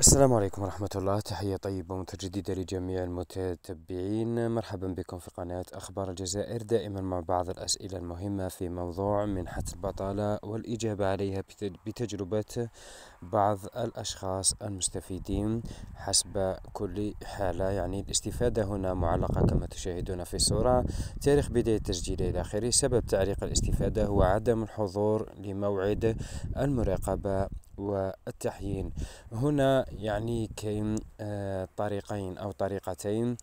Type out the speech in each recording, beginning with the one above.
السلام عليكم ورحمة الله تحية طيبة متجددة لجميع المتتبعين مرحبا بكم في قناة أخبار الجزائر دائما مع بعض الأسئلة المهمة في موضوع منحة البطالة والإجابة عليها بتجربة بعض الأشخاص المستفيدين حسب كل حالة يعني الاستفادة هنا معلقة كما تشاهدون في الصورة تاريخ بداية التسجيل إلى آخره سبب تعليق الاستفادة هو عدم الحضور لموعد المراقبة والتحيين هنا يعني كاين آه، طريقين أو طريقتين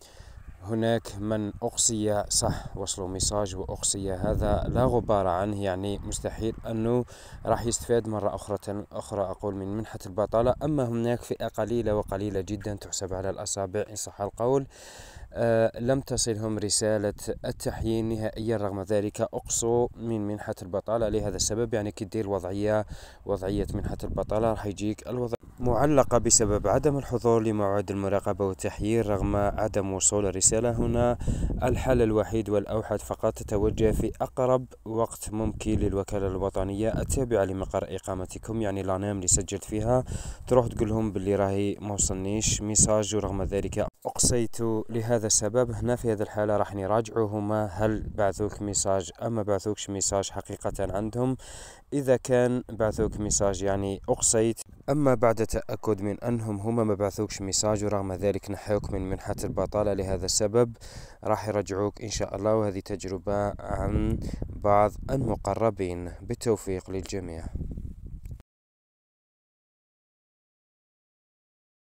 هناك من أقصي صح وصلوا ميساج وأقصي هذا لا غبار عنه يعني مستحيل أنه راح يستفاد مرة أخرى أخرى أقول من منحة البطالة أما هناك فئة قليلة وقليلة جدا تحسب على الأصابع إن صح القول آه، لم تصلهم رسالة التحيين نهائيا رغم ذلك أقصوا من منحة البطالة لهذا السبب يعني كي وضعية وضعية منحة البطالة راح يجيك الوضع معلقة بسبب عدم الحضور لموعد المراقبة والتحيير رغم عدم وصول الرسالة هنا الحل الوحيد والأوحد فقط تتوجه في أقرب وقت ممكن للوكالة الوطنية التابعة لمقر إقامتكم يعني الأنام اللي سجلت فيها تروح تقول لهم باللي راهي موصلنيش ميساج ورغم ذلك أقصيت لهذا لهذا السبب هنا في هذه الحالة راح هما هل بعثوك ميساج اما بعثوكش ميساج حقيقة عندهم إذا كان بعثوك ميساج يعني أقصيت أما بعد تأكد من أنهم هما ما بعثوكش ميساج ورغم ذلك نحوك من منحة البطالة لهذا السبب راح يرجعوك إن شاء الله وهذه تجربة عن بعض المقربين بالتوفيق للجميع